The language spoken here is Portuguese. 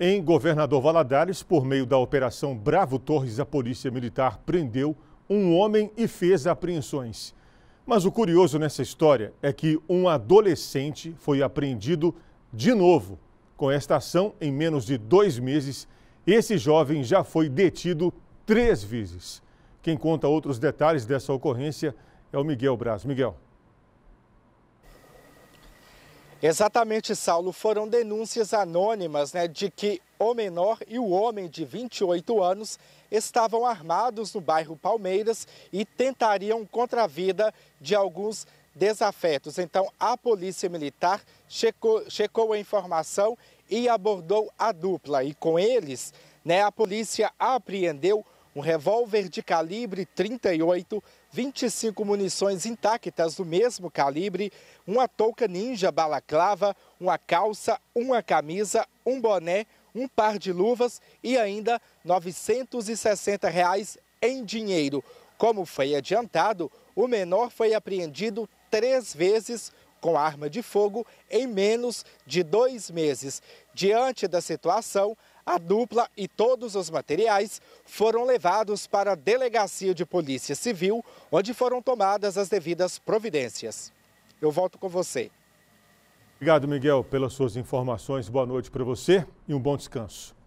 Em Governador Valadares, por meio da Operação Bravo Torres, a Polícia Militar prendeu um homem e fez apreensões. Mas o curioso nessa história é que um adolescente foi apreendido de novo. Com esta ação, em menos de dois meses, esse jovem já foi detido três vezes. Quem conta outros detalhes dessa ocorrência é o Miguel Braz. Miguel. Exatamente, Saulo, foram denúncias anônimas né, de que o menor e o homem de 28 anos estavam armados no bairro Palmeiras e tentariam contra a vida de alguns desafetos. Então, a Polícia Militar checou, checou a informação e abordou a dupla. E com eles, né, a polícia apreendeu um revólver de calibre 38, 25 munições intactas do mesmo calibre, uma touca ninja balaclava, uma calça, uma camisa, um boné, um par de luvas e ainda R$ 960 reais em dinheiro. Como foi adiantado, o menor foi apreendido três vezes com arma de fogo em menos de dois meses. Diante da situação, a dupla e todos os materiais foram levados para a delegacia de polícia civil, onde foram tomadas as devidas providências. Eu volto com você. Obrigado, Miguel, pelas suas informações. Boa noite para você e um bom descanso.